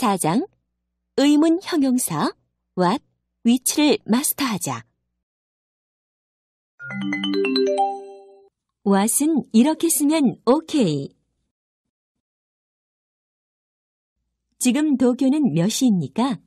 4장 의문 형용사 what 위치를 마스터하자. what은 이렇게 쓰면 OK. 지금 도쿄는 몇 시입니까?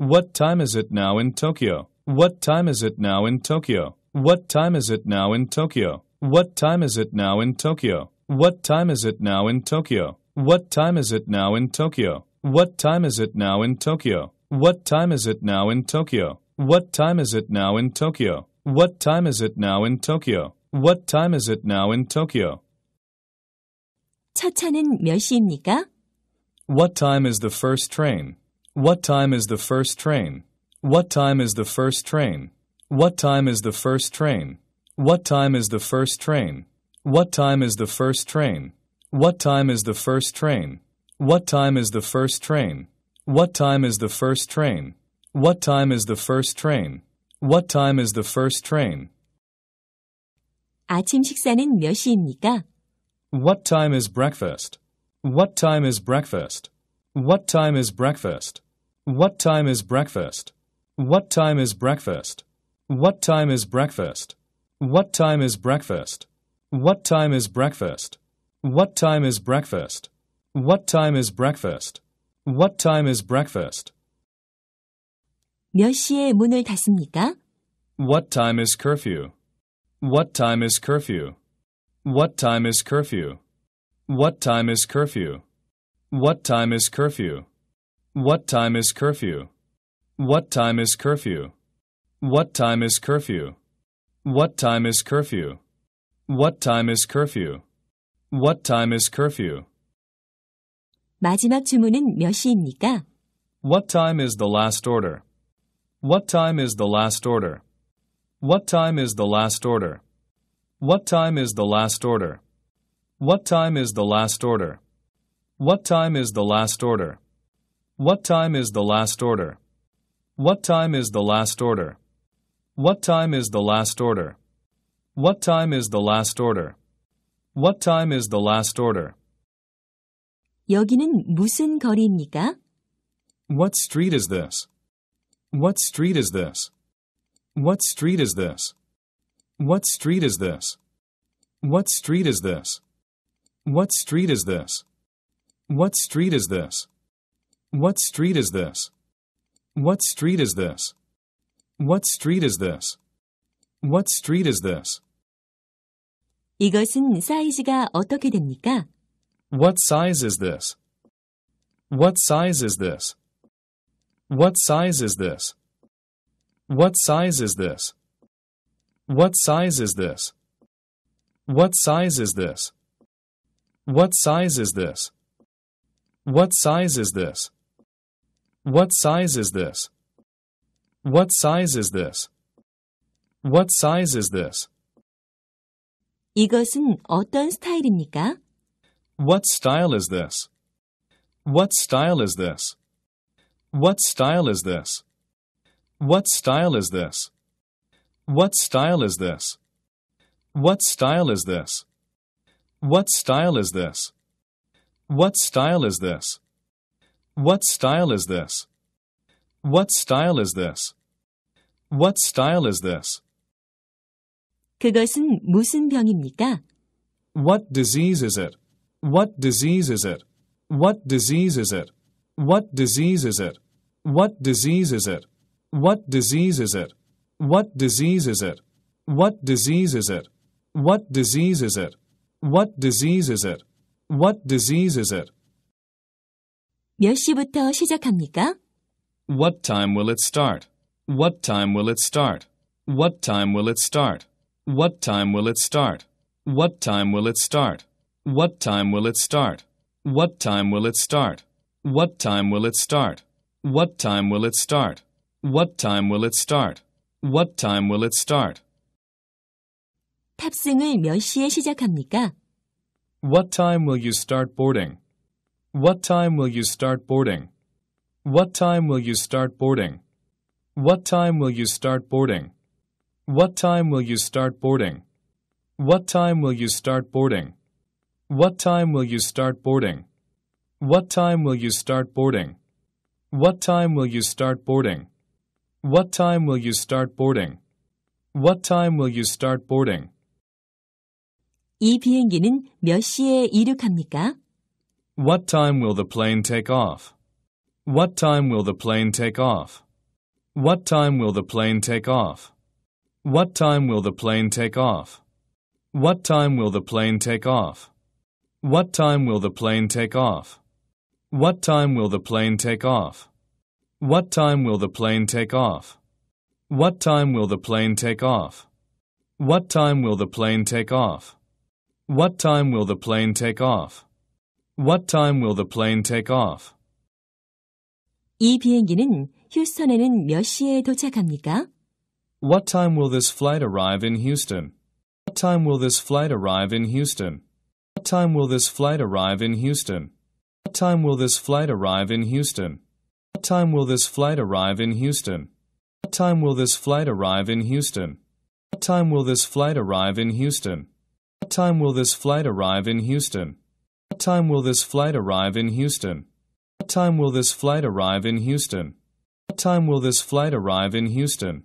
What time is it now in Tokyo? What time is it now in Tokyo? What time is it now in Tokyo? What time is it now in Tokyo? What time is it now in Tokyo? What time is it now in Tokyo? What time is it now in Tokyo? What time is it now in Tokyo? What time is it now in Tokyo? What time is it now in Tokyo? What time is it now in Tokyo? 첫 차는 몇 시입니까? What time is the first train? What time is the first train? What time is the first train? What time is the first train? What time is the first train? What time is the first train? What time is the first train? What time is the first train? What time is the first train? What time is the first train? What time is the first train? 아침 식사는 몇 시입니까? What time is breakfast? What time is breakfast? What time is breakfast? What time is breakfast? What time is breakfast? What time is breakfast? What time is breakfast? What time is breakfast? What time is breakfast? What time is breakfast? What time is breakfast? 몇 시에 문을 닫습니까? What time is curfew? What time is curfew? What time is curfew? What time is curfew? What time is curfew? What time is curfew? What time is curfew? What time is curfew? What time is curfew? What time is curfew? What time is curfew? 마지막 주문은 몇 시입니까? What time is the last order? What time is the last order? What time is the last order? What time is the last order? What time is the last order? What time is the last order? What time is the last order? What time is the last order? What time is the last order? What time is the last order? What time is the last order? 여기는 무슨 거리입니까? What street is this? What street is this? What street is this? What street is this? What street is this? What street is this? What street is this? What street is this? What street is this? What street is this? What street is this? 이것은 사이즈가 어떻게 됩니까? What size is this? What size is this? What size is this? What size is this? What size is this? What size is this? What size is this? What size is this? What size is this? What size is this? What size is this? 이것은 어떤 스타일입니까? What style is this? What style is this? What style is this? What style is this? What style is this? What style is this? What style is this? What style is this? What style is this? What style is this? What style is this? 그것은 무슨 병입니까? What disease is it? What disease is it? What disease is it? What disease is it? What disease is it? What disease is it? What disease is it? What disease is it? What disease is it? What disease is it? What disease is it? 몇 시부터 시작합니까? What time will it start? What time will it start? What time will it start? What time will it start? What time will it start? What time will it start? What time will it start? What time will it start? What time will it start? What time will it start? What time will it start? 탑승을 몇 시에 시작합니까? What time will you start boarding? What time will you start boarding? What time will you start boarding? What time will you start boarding? What time will you start boarding? What time will you start boarding? What time will you start boarding? What time will you start boarding? What time will you start boarding? What time will you start boarding? What time will you start boarding? 이 비행기는 몇 시에 이륙합니까? What time will the plane take off? What time will the plane take off? What time will the plane take off? What time will the plane take off? What time will the plane take off? What time will the plane take off? What time will the plane take off? What time will the plane take off? What time will the plane take off? What time will the plane take off? What time will the plane take off? What time will the plane take off? 이 비행기는 휴스턴에는 몇 시에 도착합니까? What time will this flight arrive in Houston? What time will this flight arrive in Houston? What time will this flight arrive in Houston? What time will this flight arrive in Houston? What time will this flight arrive in Houston? What time will this flight arrive in Houston? What time will this flight arrive in Houston? What time will this flight arrive in Houston? What time will this flight arrive in Houston? What time will this flight arrive in Houston?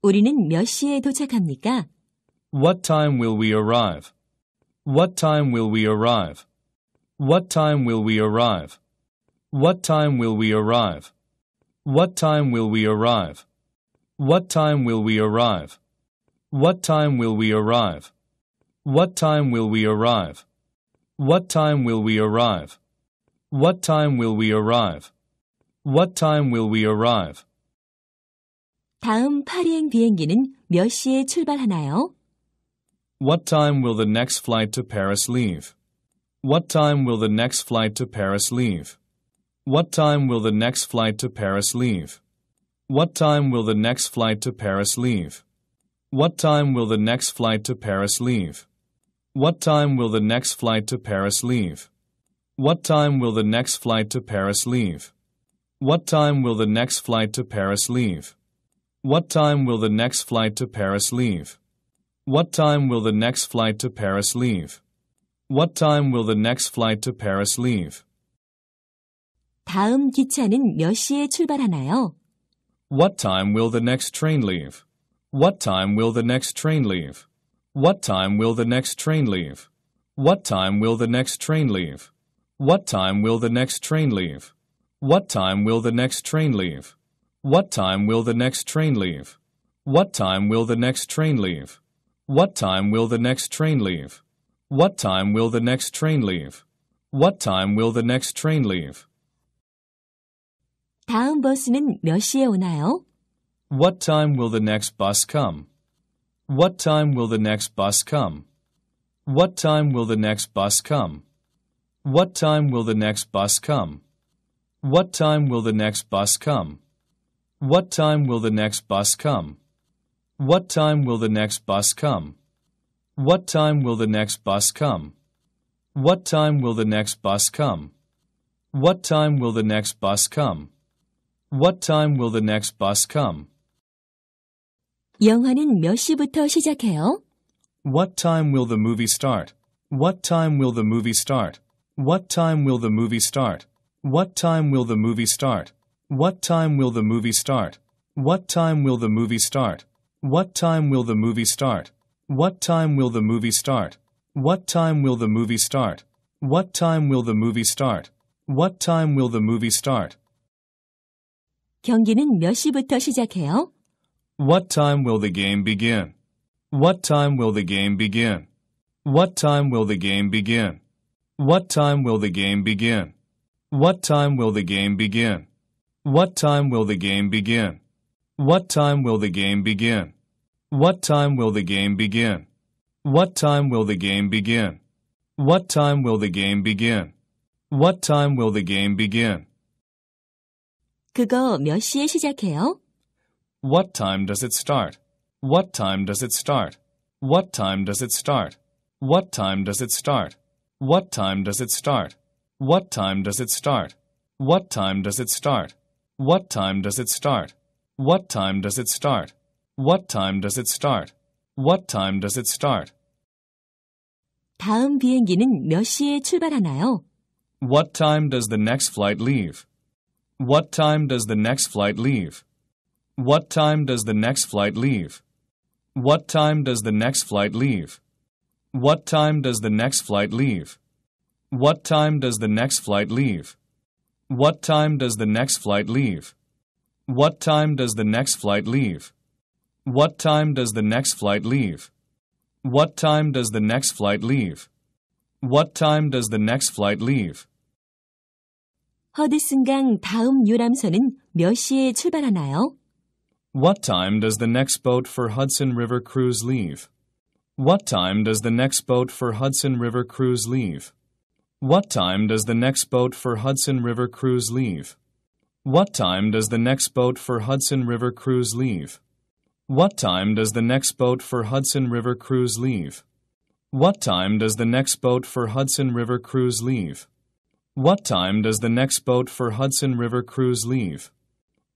What time will this flight arrive in Houston? 우리는 몇 시에 도착합니까? What time will we arrive? What time will we arrive? What time will we arrive? What time will we arrive? What time will we arrive? What time will we arrive? What time will we arrive? What time will we arrive? What time will we arrive? What time will we arrive? What time will we arrive? 다음 파리행 비행기는 몇 시에 출발하나요? What time will the next flight to Paris leave? What time will the next flight to Paris leave? What time will the next flight to Paris leave? What time will the next flight to Paris leave? What time will the next flight to Paris leave? What time will the next flight to Paris leave? What time will the next flight to Paris leave? What time will the next flight to Paris leave? What time will the next flight to Paris leave? What time will the next flight to Paris leave? What time will the next flight to Paris leave? 다음 기차는 몇 시에 출발하나요? What time will the next train leave? What time will the next train leave? What time will the next train leave? What time will the next train leave? What time will the next train leave? What time will the next train leave? What time will the next train leave? What time will the next train leave? What time will the next train leave? What time will the next train leave? What time will the next train leave? 다음 버스는 몇 시에 오나요? What time will the next bus come? What time will the next bus come? What time will the next bus come? What time will the next bus come? What time will the next bus come? What time will the next bus come? What time will the next bus come? What time will the next bus come? What time will the next bus come? What time will the next bus come? What time will the next bus come? 영화는 몇 시부터 시작해요? What time will the movie start? What time will the movie start? What time will the movie start? What time will the movie start? What time will the movie start? What time will the movie start? What time will the movie start? What time will the movie start? What time will the movie start? What time will the movie start? What time will the movie start? 경기는 몇 시부터 시작해요? What time will the game begin? What time will the game begin? What time will the game begin? What time will the game begin? What time will the game begin? What time will the game begin? What time will the game begin? What time will the game begin? What time will the game begin? What time will the game begin? What time will the game begin? 그거 몇 시에 시작해요? What time does it start? What time does it start? What time does it start? What time does it start? What time does it start? What time does it start? What time does it start? What time does it start? What time does it start? What time does it start? What time does it start? 다음 비행기는 몇 시에 출발하나요? What time does the next flight leave? What time does the next flight leave? What time does the next flight leave? What time does the next flight leave? What time does the next flight leave? What time does the next flight leave? What time does the next flight leave? What time does the next flight leave? What time does the next flight leave? What time does the next flight leave? What time does the next flight leave? 허드슨강 다음 유람선은 몇 시에 출발하나요? What time does the next boat for Hudson River cruise leave? What time does the next boat for Hudson River cruise leave? What time does the next boat for Hudson River cruise leave? What time does the next boat for Hudson River Cruise leave? What time does the next boat for Hudson River Cruise leave? What time does the next boat for Hudson River Cruise leave? What time does the next boat for Hudson River Cruise leave?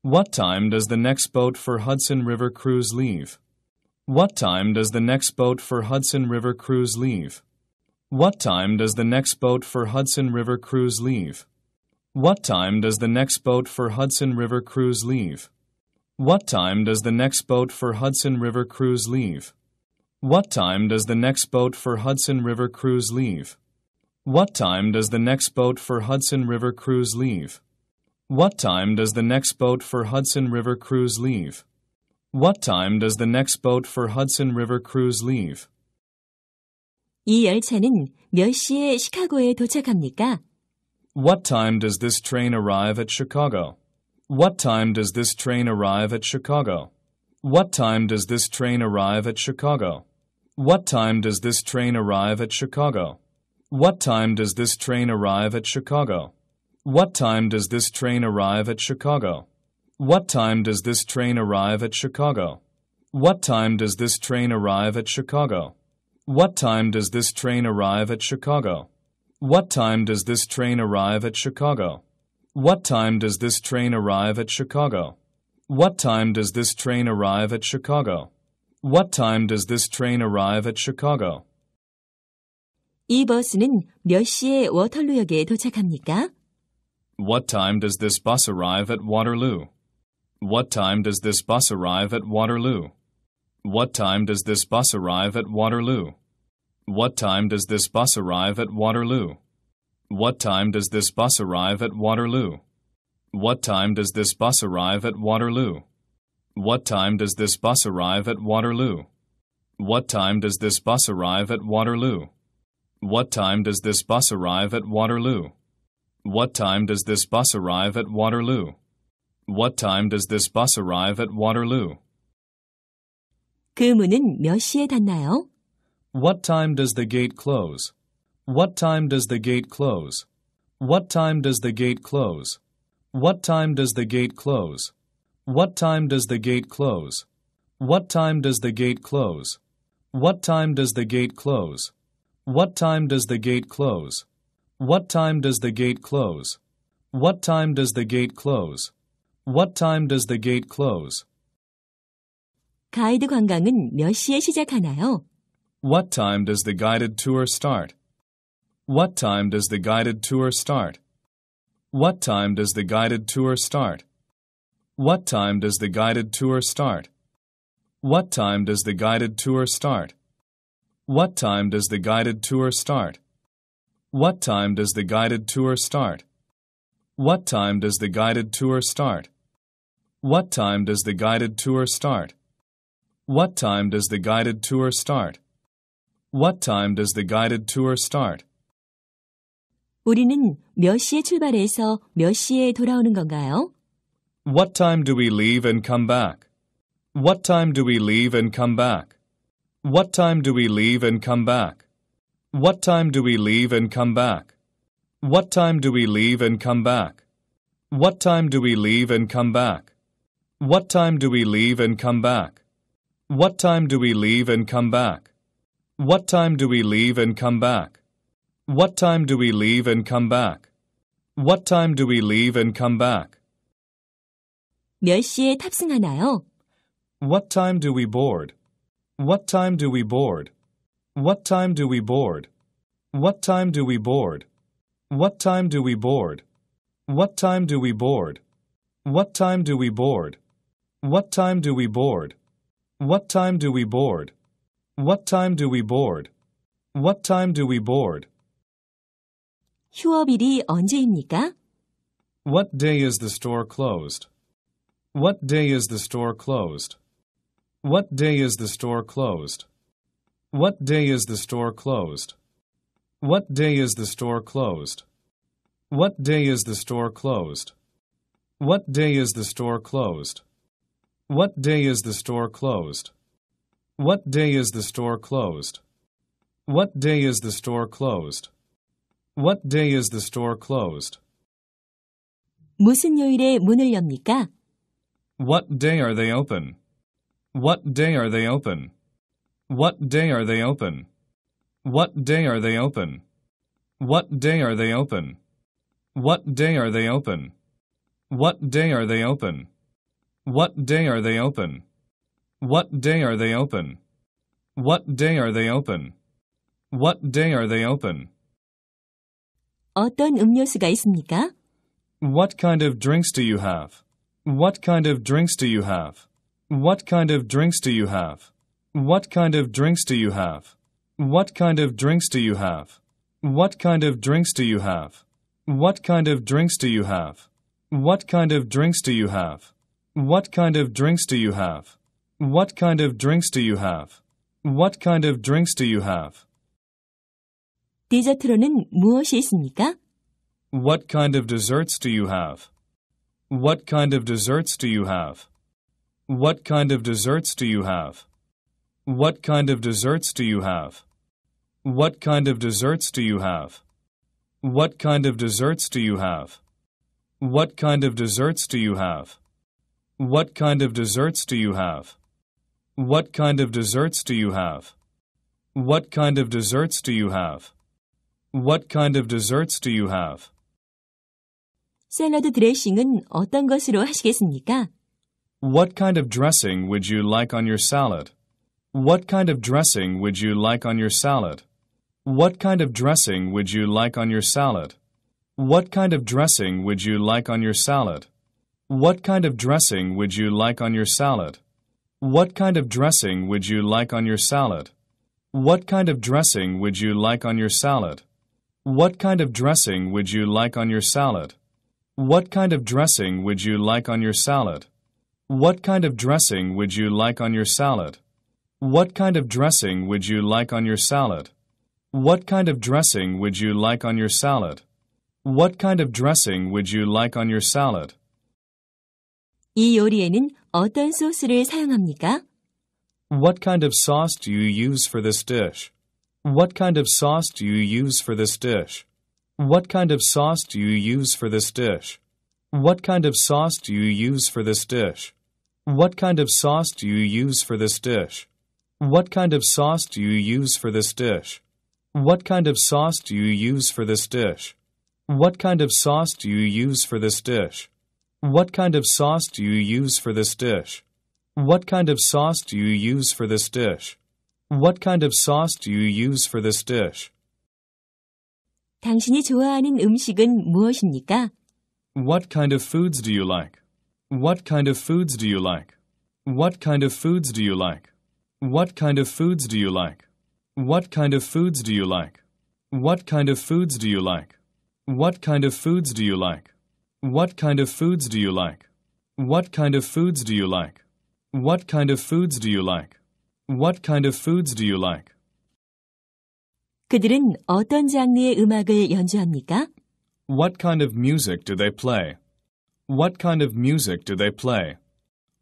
What time does the next boat for Hudson River Cruise leave? What time does the next boat for Hudson River Cruise leave? What time does the next boat for Hudson River Cruise leave? What time does the next boat for Hudson River Cruise leave? What time does the next boat for Hudson River Cruise leave? What time does the next boat for Hudson River Cruise leave? What time does the next boat for Hudson River Cruise leave? What time does the next boat for Hudson River Cruise leave? What time does the next boat for Hudson River Cruise leave? 이 열차는 몇 시에 시카고에 도착합니까? What time does this train arrive at Chicago? What time does this train arrive at Chicago? What time does this train arrive at Chicago? What time does this train arrive at Chicago? What time does this train arrive at Chicago? What time does this train arrive at Chicago? What time does this train arrive at Chicago? What time does this train arrive at Chicago? What time does this train arrive at Chicago? What time does this train arrive at Chicago? What time does this train arrive at Chicago? What time does this train arrive at Chicago? What time does this train arrive at Chicago? 이 버스는 몇 시에 워털루역에 도착합니까? What time does this bus arrive at Waterloo? What time does this bus arrive at Waterloo? What time does this bus arrive at Waterloo? What time does this bus arrive at Waterloo? What time does this bus arrive at Waterloo? What time does this bus arrive at Waterloo? What time does this bus arrive at Waterloo? What time does this bus arrive at Waterloo? What time does this bus arrive at Waterloo? What time does this bus arrive at Waterloo? What time does this bus arrive at Waterloo? 그 문은 몇 시에 닫나요? What time does the gate close? What time does the gate close? What time does the gate close? What time does the gate close? What time does the gate close? What time does the gate close? What time does the gate close? What time does the gate close? What time does the gate close? What time does the gate close? What time does the gate close? 가이드 관광은 몇 시에 시작하나요? What time does the guided tour start? What time does the guided tour start? What time does the guided tour start? What time does the guided tour start? What time does the guided tour start? What time does the guided tour start? What time does the guided tour start? What time does the guided tour start? What time does the guided tour start? What time does the guided tour start? What time does the guided tour start? 우리는 몇 시에 출발해서 몇 시에 돌아오는 건가요? What time do we leave and come back? What time do we leave and come back? What time do we leave and come back? What time do we leave and come back? What time do we leave and come back? What time do we leave and come back? What time do we leave and come back? What time do we leave and come back? What time do we leave and come back? What time do we leave and come back? What time do we leave and come back? 몇 시에 탑승하나요? What time do we board? What time do we board? What time do we board? What time do we board? What time do we board? What time do we board? What time do we board? What time do we board? What time do we board? What time do we board? What time do we board? 휴업일이 언제입니까? What day is the store closed? What day is the store closed? What day is the store closed? What day is the store closed? What day is the store closed? What day is the store closed? What day is the store closed? What day is the store closed? What day is the store closed? What day is the store closed? What day is the store closed? 무슨 요일에 문을 엽니까? What day are they open? What day are they open? What day are they open? What day are they open? What day are they open? What day are they open? What day are they open? What day are they open? What day are they open? What day are they open? What day are they open? 어떤 음료수가 있습니까? What kind of drinks do you have? What kind of drinks do you have? What kind of drinks do you have? What kind of drinks do you have? What kind of drinks do you have? What kind of drinks do you have? What kind of drinks do you have? What kind of drinks do you have? What kind of drinks do you have? What kind of drinks do you have? What kind of drinks do you have? 디저트로는 무엇이 있습니까? What kind of desserts do you have? What kind of desserts do you have? What kind of desserts do you have? What kind of desserts do you have? What kind of desserts do you have? What kind of desserts do you have? What kind of desserts do you have? What kind of desserts do you have? What kind of desserts do you have? What kind of desserts do you have? What kind of desserts do you have? 샐러드 드레싱은 어떤 것으로 하시겠습니까? What kind of dressing would you like on your salad? What kind of dressing would you like on your salad? What kind of dressing would you like on your salad? What kind of dressing would you like on your salad? What kind of dressing would you like on your salad? What kind of dressing would you like on your salad? What kind of dressing would you like on your salad? What kind of dressing would you like on your salad? What kind of dressing would you like on your salad? What kind of dressing would you like on your salad? What kind of dressing would you like on your salad? What kind of dressing would you like on your salad? What kind of dressing would you like on your salad? 이 요리에는 어떤 소스를 사용합니까? What kind of sauce do you use for this dish? What kind of sauce do you use for this dish? What kind of sauce do you use for this dish? What kind of sauce do you use for this dish? What kind of sauce do you use for this dish? What kind of sauce do you use for this dish? What kind of sauce do you use for this dish? What kind of sauce do you use for this dish? What kind of sauce do you use for this dish? What kind of sauce do you use for this dish? What kind of sauce do you use for this dish? 당신이 좋아하는 음식은 무엇입니까? What kind of foods do you like? What kind of foods do you like? What kind of foods do you like? What kind of foods do you like? What kind of foods do you like? What kind of foods do you like? What kind of foods do you like? What kind of foods do you like? What kind of foods do you like? What kind of foods do you like? What kind of foods do you like? 그들은 어떤 장르의 음악을 연주합니까? What kind of music do they play? What kind of music do they play?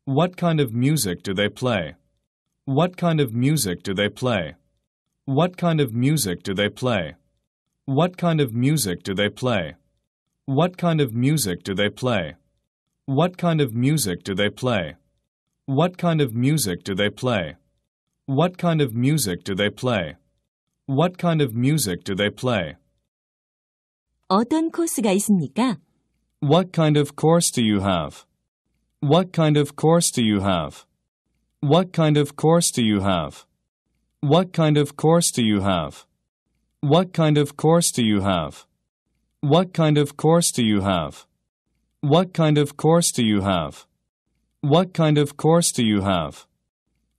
What kind of music do they play? What kind of music do they play? What kind of music do they play? What kind of music do they play? What kind of music do they play? What kind of music do they play? What kind of music do they play? What kind of music do they play? What kind of music do they play? 어떤 코스가 있습니까? What kind of course do you have? What kind of course do you have? What kind of course do you have? What kind of course do you have? What kind of course do you have? What kind of course do you have? What kind of course do you have? What kind of course do you have?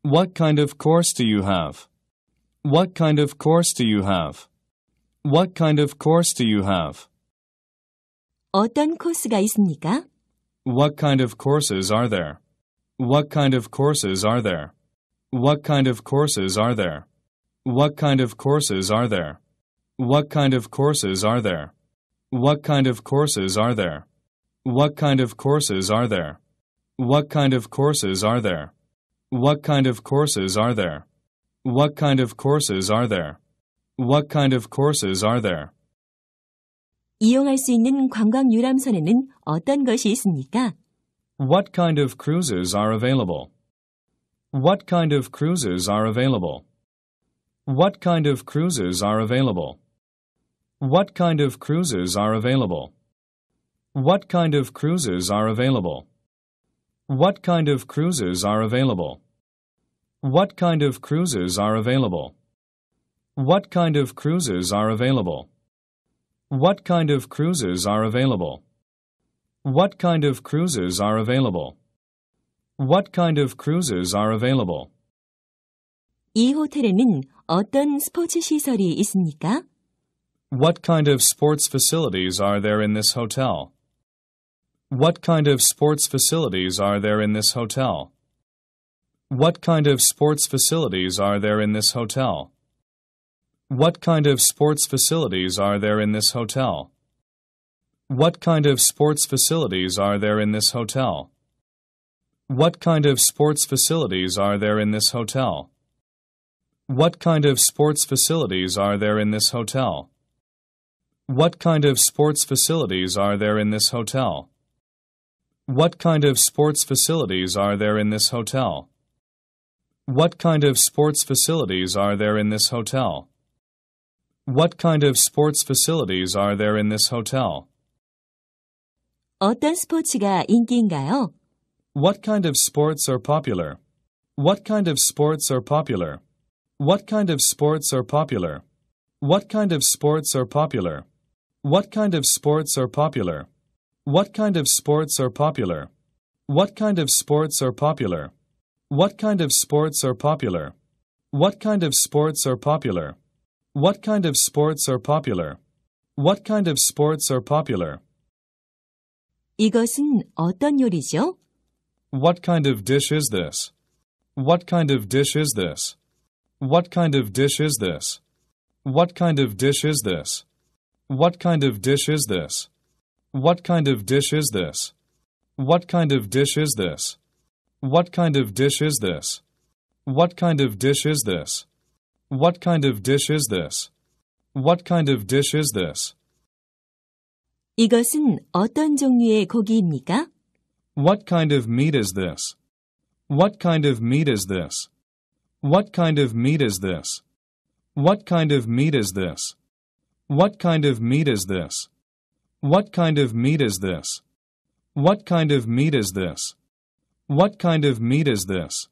What kind of course do you have? What kind of course do you have? What kind of course do you have? 어떤 코스가 있습니까? What kind of courses are there? What kind of courses are there? What kind of courses are there? What kind of courses are there? What kind of courses are there? What kind of courses are there? What kind of courses are there? What kind of courses are there? What kind of courses are there? What kind of courses are there? What kind of courses are there? 이용할 수 있는 관광 유람선에는 어떤 것이 있습니까? What kind of cruises are available? What kind of cruises are available? What kind of cruises are available? What kind of cruises are available? What kind of cruises are available? What kind of cruises are available? What kind of cruises are available? What kind of cruises are available? What kind of cruises are available? What kind of cruises are available? What kind of cruises are available? 이 호텔에는 어떤 스포츠 시설이 있습니까? What kind of sports facilities are there in this hotel? What kind of sports facilities are there in this hotel? What kind of sports facilities are there in this hotel? What kind of sports facilities are there in this hotel? What kind of sports facilities are there in this hotel? What kind of sports facilities are there in this hotel? What kind of sports facilities are there in this hotel? What kind of sports facilities are there in this hotel? What kind of sports facilities are there in this hotel? What kind of sports facilities are there in this hotel? What kind of sports facilities are there in this hotel? 어떤 스포츠가 인기인가요? What kind of sports are popular? What kind of sports are popular? What kind of sports are popular? What kind of sports are popular? What kind of sports are popular? What kind of sports are popular? What kind of sports are popular? What kind of sports are popular? What kind of sports are popular? What kind of sports are popular? What kind of sports are popular? 이것은 어떤 요리죠? What kind of dish is this? What kind of dish is this? What kind of dish is this? What kind of dish is this? What kind of dish is this? What kind of dish is this? What kind of dish is this? What kind of dish is this? What kind of dish is this? What kind of dish is this? What kind of dish is this? 이것은 어떤 종류의 고기입니까? What kind of meat is this? What kind of meat is this? What kind of meat is this? What kind of meat is this? What kind of meat is this? What kind of meat is this? What kind of meat is this? What kind of meat is this?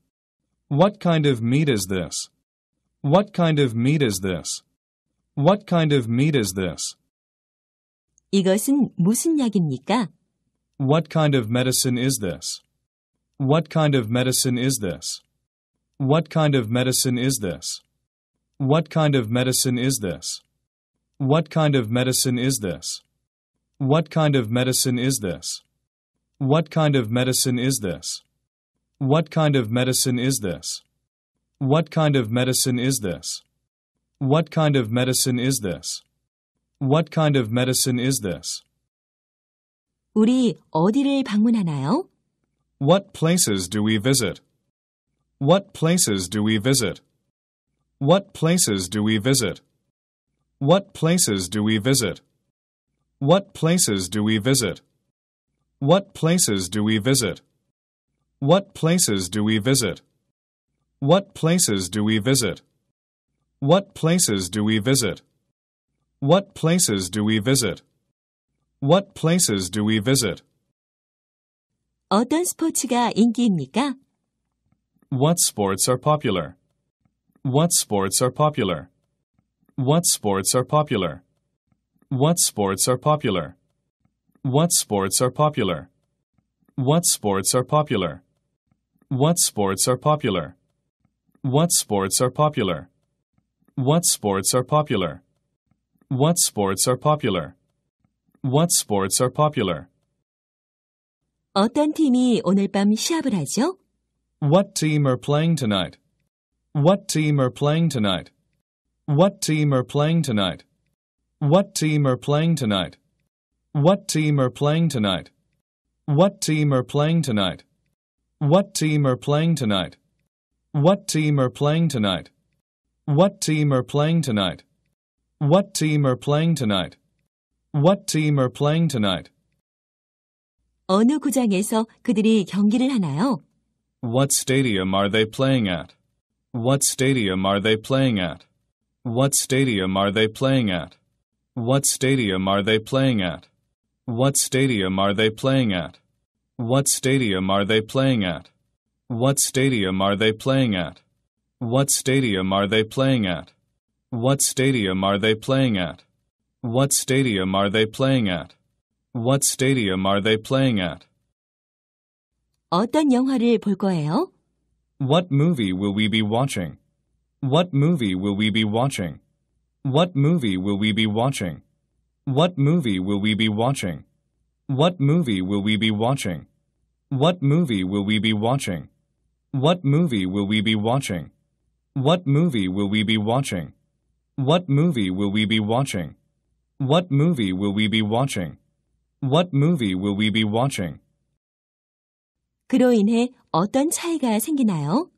What kind of meat is this? What kind of meat is this? What kind of meat is this? 이것은 무슨 약입니까? What kind of medicine is this? What kind of medicine is this? What kind of medicine is this? What kind of medicine is this? What kind of medicine is this? What kind of medicine is this? What kind of medicine is this? What kind of medicine is this? What kind of medicine is this? What kind of medicine is this? What kind of medicine is this? 우리 어디를 방문하나요? What places do we visit? What places do we visit? What places do we visit? What places do we visit? What places do we visit? What places do we visit? What places do we visit? What places do we visit? What places do we visit? What places do we visit? What places do we visit? 어떤 스포츠가 인기입니까? What sports are popular? What sports are popular? What sports are popular? What sports are popular? What sports are popular? What sports are popular? What sports are popular? What sports are popular? What sports are popular? What sports are popular? What sports are popular? 어떤 팀이 오늘 밤 시합을 하죠? What team are playing tonight? What team are playing tonight? What team are playing tonight? What team are playing tonight? What team are playing tonight? What team are playing tonight? What team are playing tonight? What team are playing tonight? What team are playing tonight? What team are playing tonight? What team are playing tonight? 어느 구장에서 그들이 경기를 하나요? What stadium are they playing at? What stadium are they playing at? What stadium are they playing at? What stadium are they playing at? What stadium are they playing at? What stadium are they playing at? What stadium are they playing at? What stadium are they playing at? What stadium are they playing at? What stadium are they playing at? What stadium are they playing at? 어떤 영화를 볼 거예요? What movie will we be watching? What movie will we be watching? What movie will we be watching? What movie will we be watching? What movie will we be watching? What movie will we be watching? What movie will we be watching? What movie will we be watching? What movie will we be watching? What movie will we be watching? What movie will we be watching? 그로 인해 어떤 차이가 생기나요?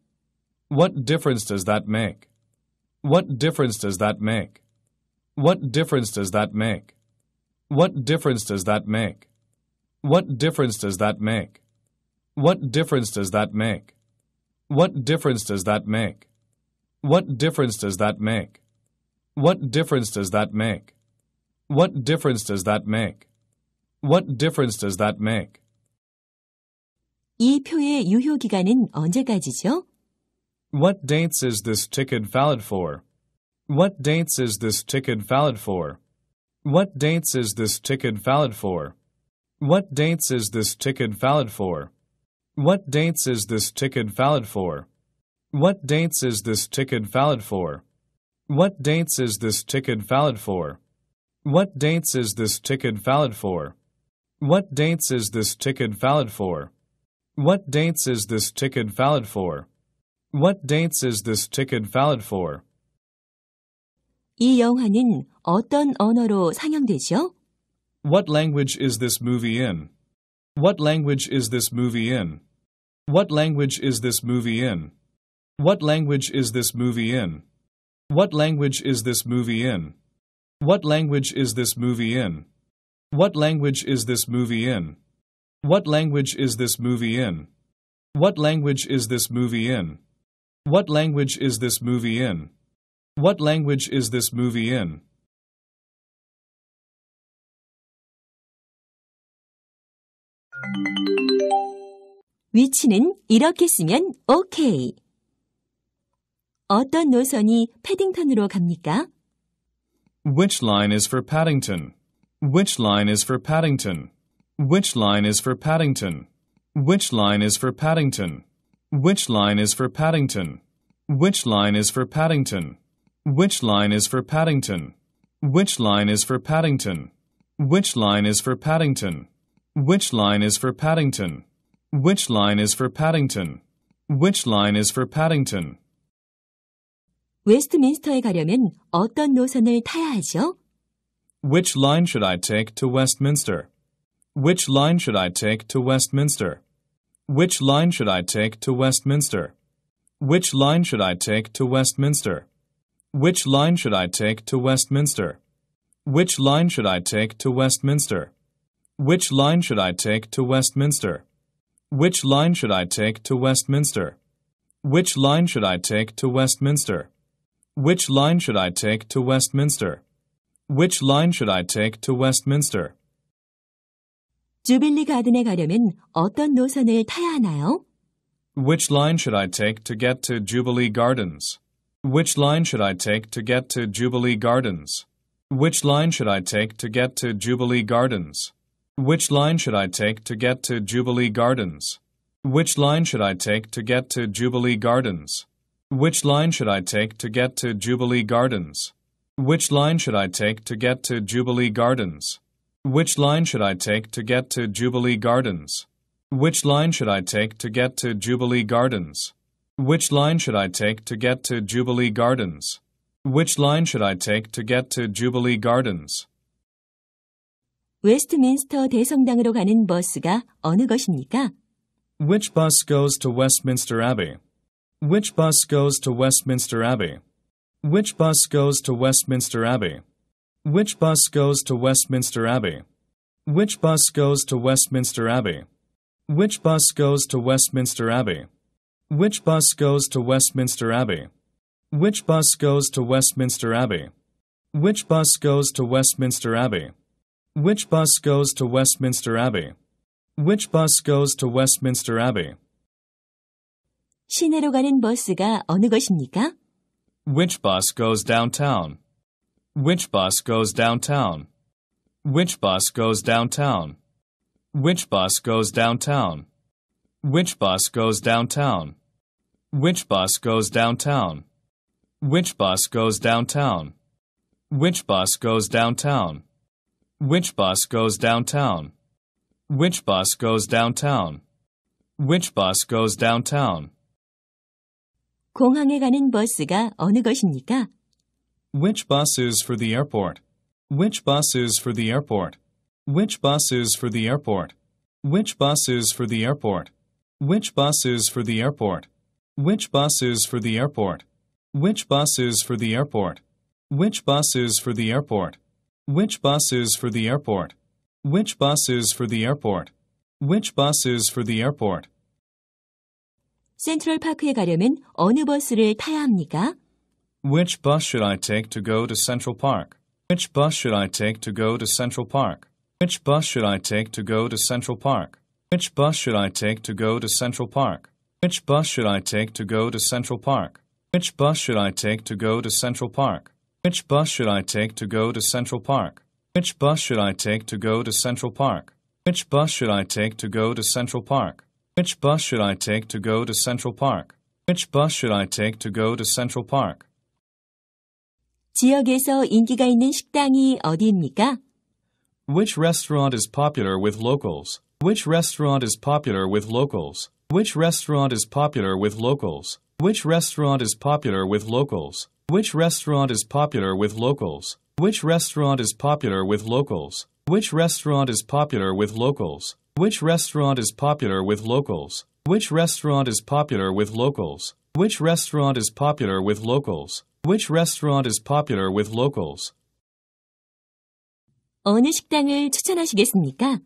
What difference does that make? What difference does that make? What difference does that make? What difference does that make? What difference does that make? What difference does that make? What difference does that make? What difference does that make? What difference does that make? What difference does that make? What difference does that make? 이 표의 유효 기간은 언제까지죠? What dates is this ticket valid for? What dates is this ticket valid for? What dates is this ticket valid for? What dates is this ticket valid for? What dates is this ticket valid for? What dates is this ticket valid for? What dates is this ticket valid for? What dates is this ticket valid for? What dates is this ticket valid for? What dates is this ticket valid for? What dates is this ticket valid for? 이 영화는 어떤 언어로 상영되죠? What language is this movie in? What language is this movie in? What language is this movie in? What language is this movie in? What language is this movie in? What language is this movie in? What language is this movie in? What language is this movie in? What language is this movie in? What language is this movie in? What language is this movie in? 위치는 이렇게 쓰면 OK. 어떤 노선이 패딩턴으로 갑니까? Which line is for Paddington? Which line is for Paddington? Which line is for Paddington? Which line is for Paddington? Which line is for Paddington? Which line is for Paddington? Which line is for Paddington? Which line is for Paddington? Which line is for Paddington? Which line is for Paddington? Which line is for Paddington? Which line is for Paddington? 웨스트민스터에 가려면 어떤 노선을 타야 하죠? Which line should I take to Westminster? Which line should I take to Westminster? Which line should I take to Westminster? Which line should I take to Westminster? Which line should I take to Westminster? Which line should I take to Westminster? Which line should I take to Westminster? Which line should I take to Westminster? Which line should I take to Westminster? Which line should I take to Westminster? Which line should I take to Westminster? 주빌리 가든에 가려면 어떤 노선을 타야 하나요? Which line should I take to get to Jubilee Gardens? Which line should I take to get to Jubilee Gardens? Which line should I take to get to Jubilee Gardens? Which line should I take to get to Jubilee Gardens? Which line should I take to get to Jubilee Gardens? Which line should I take to get to Jubilee Gardens? Which line should I take to get to Jubilee Gardens? Which line should I take to get to Jubilee Gardens? Which line should I take to get to Jubilee Gardens? Which line should I take to get to Jubilee Gardens? Which line should I take to get to Jubilee Gardens? 웨스트민스터 대성당으로 가는 버스가 어느 것입니까? Which bus goes to Westminster Abbey? Which bus goes to Westminster Abbey? Which bus goes to Westminster Abbey? Which bus goes to Westminster Abbey? Which bus goes to Westminster Abbey? Which bus goes to Westminster Abbey? Which bus goes to Westminster Abbey? Which bus goes to Westminster Abbey? Which bus goes to Westminster Abbey? Which bus goes to Westminster Abbey? Which bus goes to Westminster Abbey? 시내로 가는 버스가 어느 것입니까? Which bus goes downtown? Which bus goes downtown? Which bus goes downtown? Which bus goes downtown? Which bus goes downtown? Which bus goes downtown? Which bus goes downtown? Which bus goes downtown? Which bus goes downtown? Which bus goes downtown? Which bus goes downtown? 공항에 가는 버스가 어느 것입니까? Which bus is for the airport? Which bus is for the airport? Which bus is for the airport? Which bus is for the airport? Which bus is for the airport? Which bus is for the airport? Which bus is for the airport? Which bus is for the airport? Which bus is for the airport? Which bus is for the airport? Which bus is for the airport? 센트럴 가려면 어느 버스를 타야 합니까? Which bus should I take to go to Central Park? Which bus should I take to go to Central Park? Which bus should I take to go to Central Park? Which bus should I take to go to Central Park? Which bus should I take to go to Central Park? Which bus should I take to go to Central Park? Which bus should I take to go to Central Park? Which bus should I take to go to Central Park? Which bus should I take to go to Central Park? Which bus should I take to go to Central Park? Which bus should I take to go to Central Park? 지역에서 인기가 있는 식당이 어디입니까? Which restaurant is popular with locals? Which restaurant is popular with locals? Which restaurant is popular with locals? Which restaurant is popular with locals? Which restaurant is popular with locals? Which restaurant is popular with locals? Which restaurant is popular with locals? Which restaurant is popular with locals? Which restaurant is popular with locals? Which restaurant is popular with locals? Which restaurant is popular with locals? 어느 식당을 추천하시겠습니까?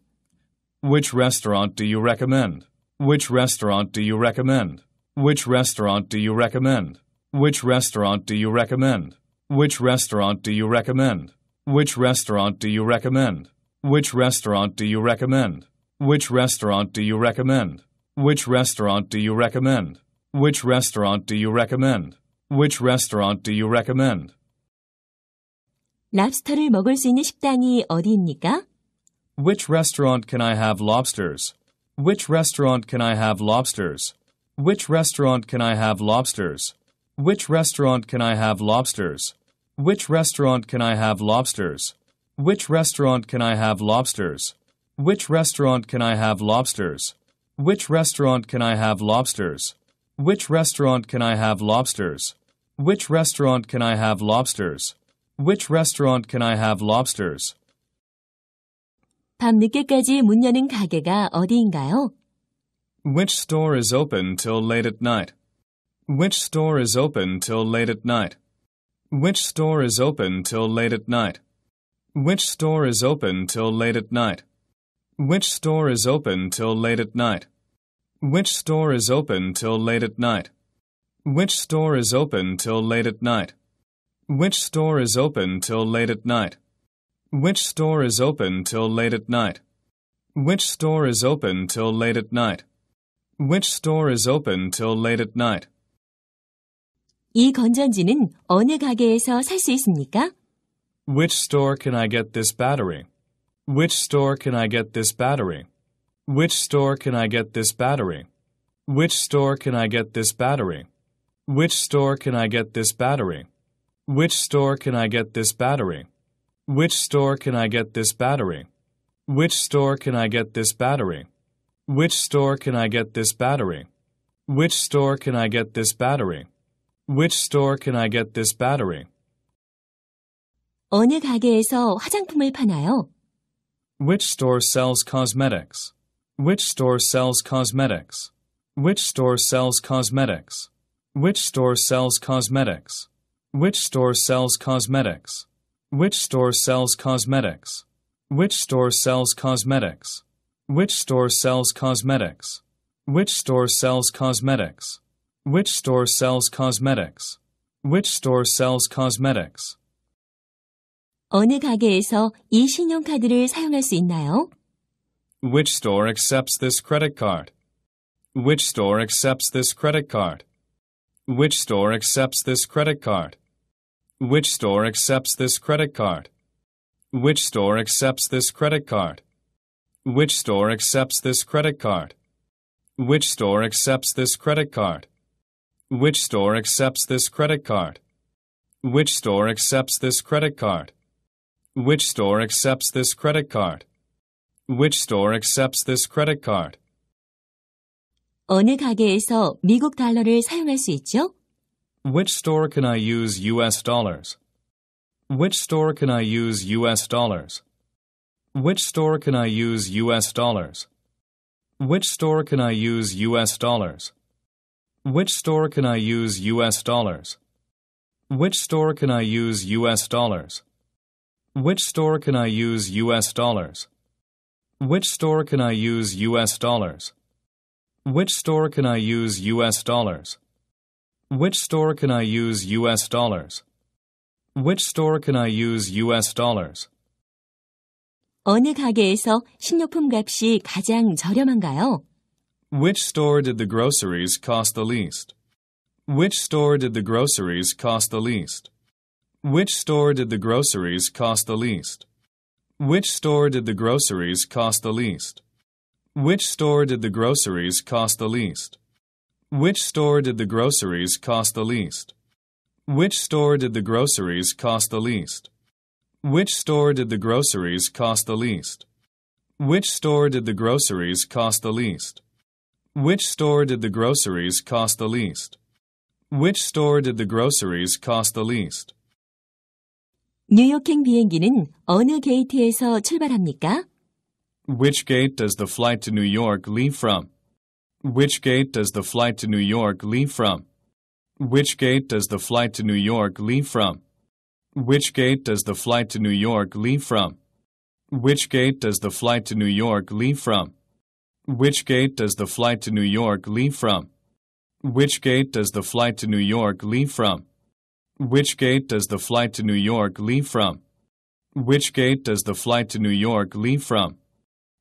Which restaurant do you recommend? Which restaurant do you recommend? Which restaurant do you recommend? Which restaurant do you recommend? Which restaurant do you recommend? Which restaurant do you recommend? Which restaurant do you recommend? Which restaurant do you recommend? Which restaurant do you recommend? Which restaurant do you recommend? Which restaurant do you recommend? 랍스터를 먹을 수 있는 식당이 어디입니까? Which restaurant can I have lobsters? Which restaurant can I have lobsters? Which restaurant can I have lobsters? Which restaurant can I have lobsters? Which restaurant can I have lobsters? Which restaurant can I have lobsters? Which restaurant can I have lobsters? Which restaurant can I have lobsters? Which restaurant can I have lobsters? Which restaurant can I have lobsters? Which restaurant can I have lobsters? 문 여는 가게가 어디인가요? Which store is open till late at night? Which store is open till late at night? Which store is open till late at night? Which store is open till late at night? Which store is open till late at night? Which store is open till late at night? Which store is open till late at night? Which store is open till late at night? Which store is open till late at night? Which store is open till late at night? Which store is open till late at night? 이 건전지는 어느 가게에서 살 수 있습니까? Which store can I get this battery? Which store can I get this battery? Which store can I get this battery? Which store can I get this battery? Which store can I get this battery? Which store can I get this battery? Which store can I get this battery? Which store can I get this battery? Which store can I get this battery? Which store can I get this battery? Which store can I get this battery? 어느 가게에서 화장품을 파나요? Which store sells cosmetics? Which store sells cosmetics? Which store sells cosmetics? Which store sells cosmetics? Which store sells cosmetics? Which store sells cosmetics? Which store sells cosmetics? Which store sells cosmetics? Which store sells cosmetics? Which store sells cosmetics? Which store sells cosmetics? 어느 가게에서 이 신용카드를 사용할 수 있나요? Which store accepts this credit card? Which store accepts this credit card? Which store accepts this credit card? Which store accepts this credit card? Which store accepts this credit card? Which store accepts this credit card? Which store accepts this credit card? Which store accepts this credit card? Which store accepts this credit card? Which store accepts this credit card? Which store accepts this credit card? 어느 가게에서 미국 달러를 사용할 수 있죠? Which store can I use US dollars? Which store can I use US dollars? Which store can I use US dollars? Which store can I use US dollars? Which store can I use US dollars? Which store can I use US dollars? Which store can I use US dollars? Which store can I use US dollars? Which store can I use US dollars? Which store can I use US dollars? Which store can I use US dollars? 어느 가게에서 식료품 값이 가장 저렴한가요? Which store did the groceries cost the least? Which store did the groceries cost the least? Which store did the groceries cost the least? Which store did the groceries cost the least? Which store did the groceries cost the least? Which store did the groceries cost the least? Which store did the groceries cost the least? Which store did the groceries cost the least? Which store did the groceries cost the least? Which store did the groceries cost the least? Which store did the groceries cost the least? 뉴욕행 비행기는 어느 게이트에서 출발합니까? Which gate does the flight to New York leave from? Which gate does the flight to New York leave from? Which gate does the flight to New York leave from? Which gate does the flight to New York leave from? Which gate does the flight to New York leave from? Which gate does the flight to New York leave from? Which gate does the flight to New York leave from? Which gate does the flight to New York leave from? Which gate does the flight to New York leave from?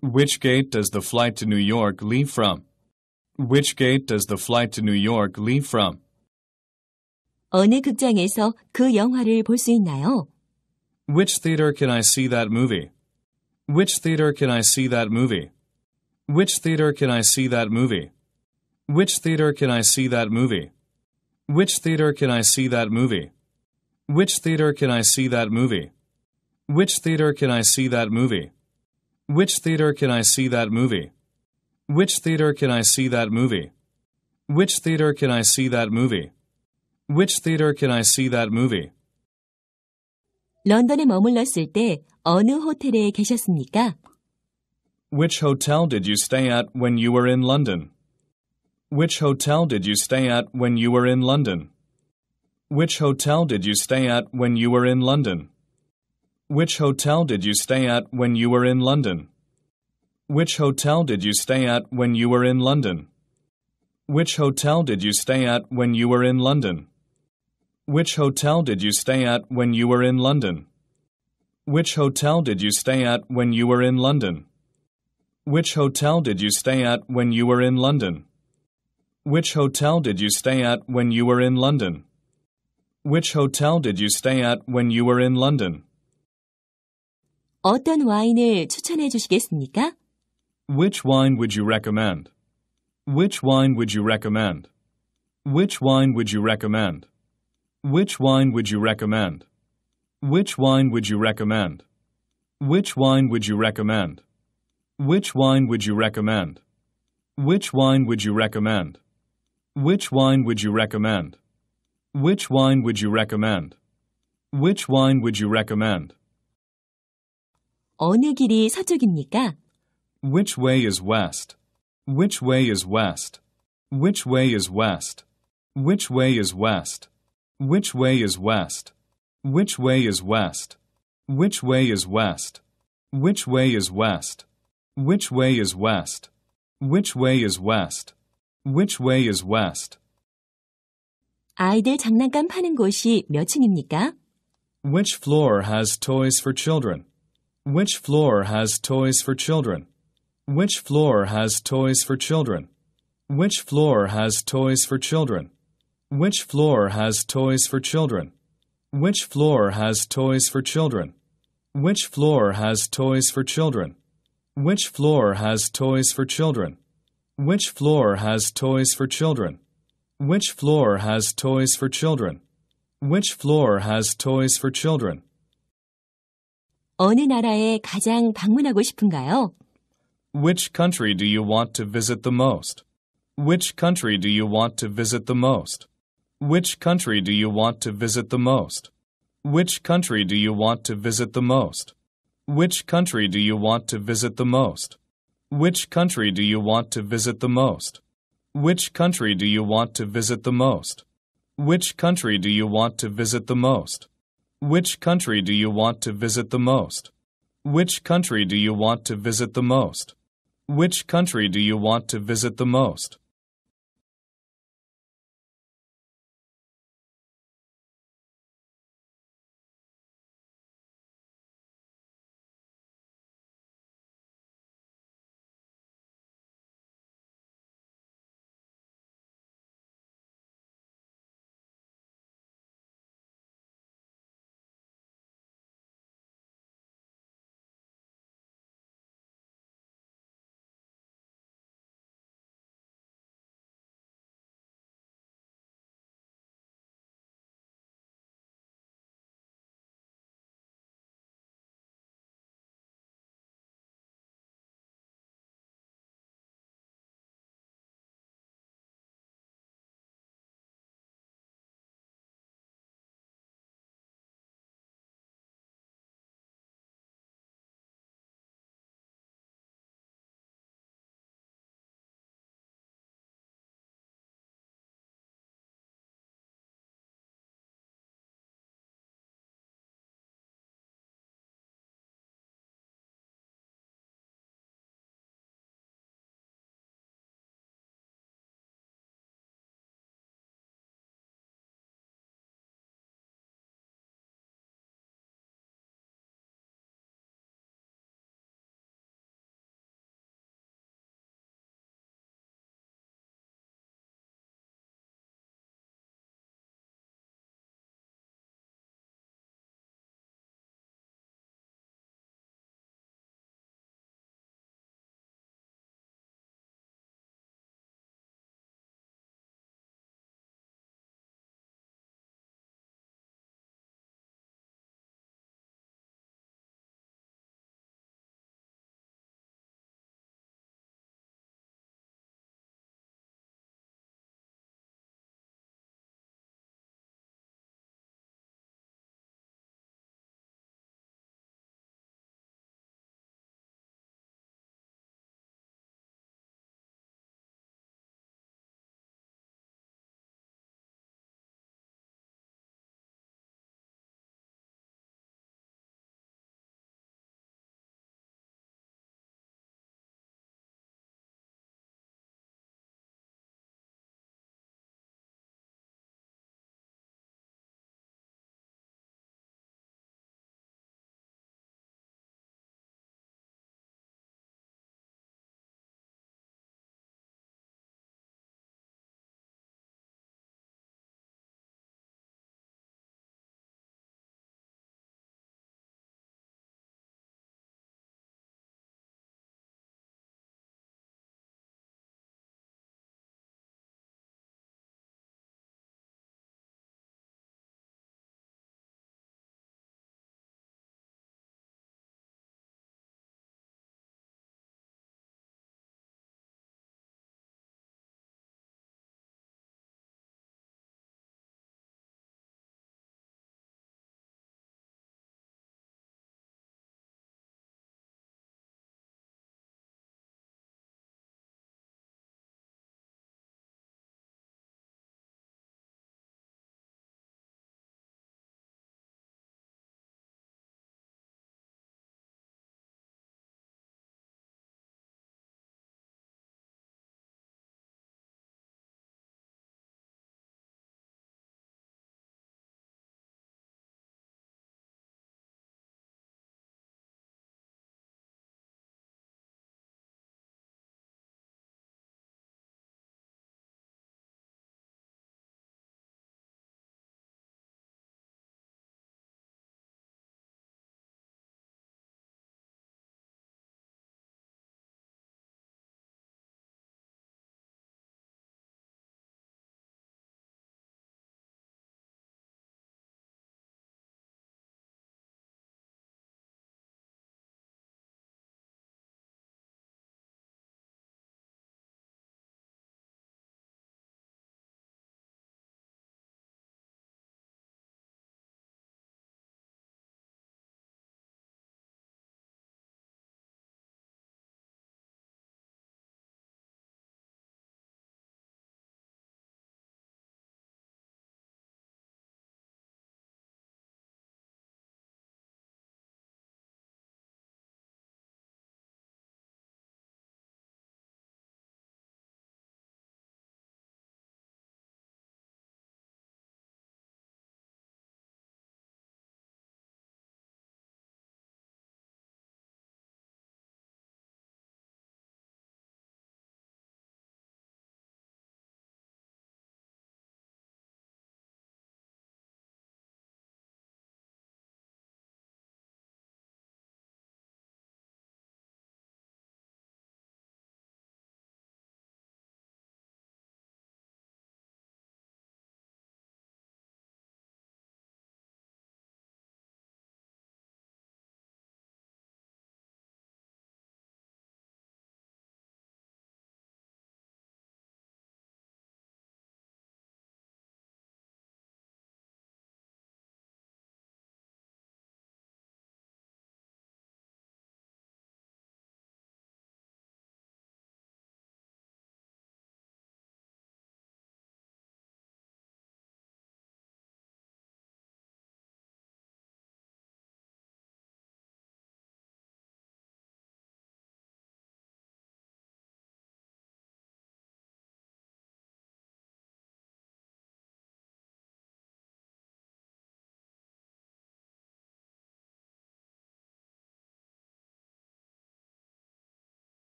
Which gate does the flight to New York leave from? Which gate does the flight to New York leave from? 어느 극장에서 그 영화를 볼 수 있나요? Which theater can I see that movie? Which theater can I see that movie? Which theater can I see that movie? Which theater can I see that movie? Which theater can I see that movie? Which theater can I see that movie? Which theater can I see that movie? Which theater can I see that movie? Which theater can I see that movie? Which theater can I see that movie? Which theater can I see that movie? 런던에 머물렀을 때 어느 호텔에 계셨습니까? Which hotel did you stay at when you were in London? Which hotel did you stay at when you were in London? Which hotel did you stay at when you were in London? Which hotel did you stay at when you were in London? Which hotel did you stay at when you were in London? Which hotel did you stay at when you were in London? Which hotel did you stay at when you were in London? Which hotel did you stay at when you were in London? Which hotel did you stay at when you were in London? Which hotel did you stay at when you were in London? Which hotel did you stay at when you were in London? 어떤 와인을 추천해 주시겠습니까? Which wine would you recommend? Which wine would you recommend? Which wine would you recommend? Which wine would you recommend? Which wine would you recommend? Which wine would you recommend? Which wine would you recommend? Which wine would you recommend? Which wine would you recommend? Which wine would you recommend? Which wine would you recommend? 어느 길이 서쪽입니까? Which way is west? Which way is west? Which way is west? Which way is west? Which way is west? Which way is west? Which way is west? Which way is west? Which way is west? Which way is west? Which way is west? 아이들 장난감 파는 곳이 몇 층입니까? Which floor has toys for children? Which floor has toys for children? Which floor has toys for children? Which floor has toys for children? Which floor has toys for children? Which floor has toys for children? Which floor has toys for children? Which floor has toys for children? Which floor has toys for children? Which floor has toys for children? Which floor has toys for children? 어느 나라에 가장 방문하고 싶은가요? Which country do you want to visit the most? Which country do you want to visit the most? Which country do you want to visit the most? Which country do you want to visit the most? Which country do you want to visit the most? Which country do you want to visit the most? Which country do you want to visit the most? Which country do you want to visit the most? Which country do you want to visit the most? Which country do you want to visit the most? Which country do you want to visit the most?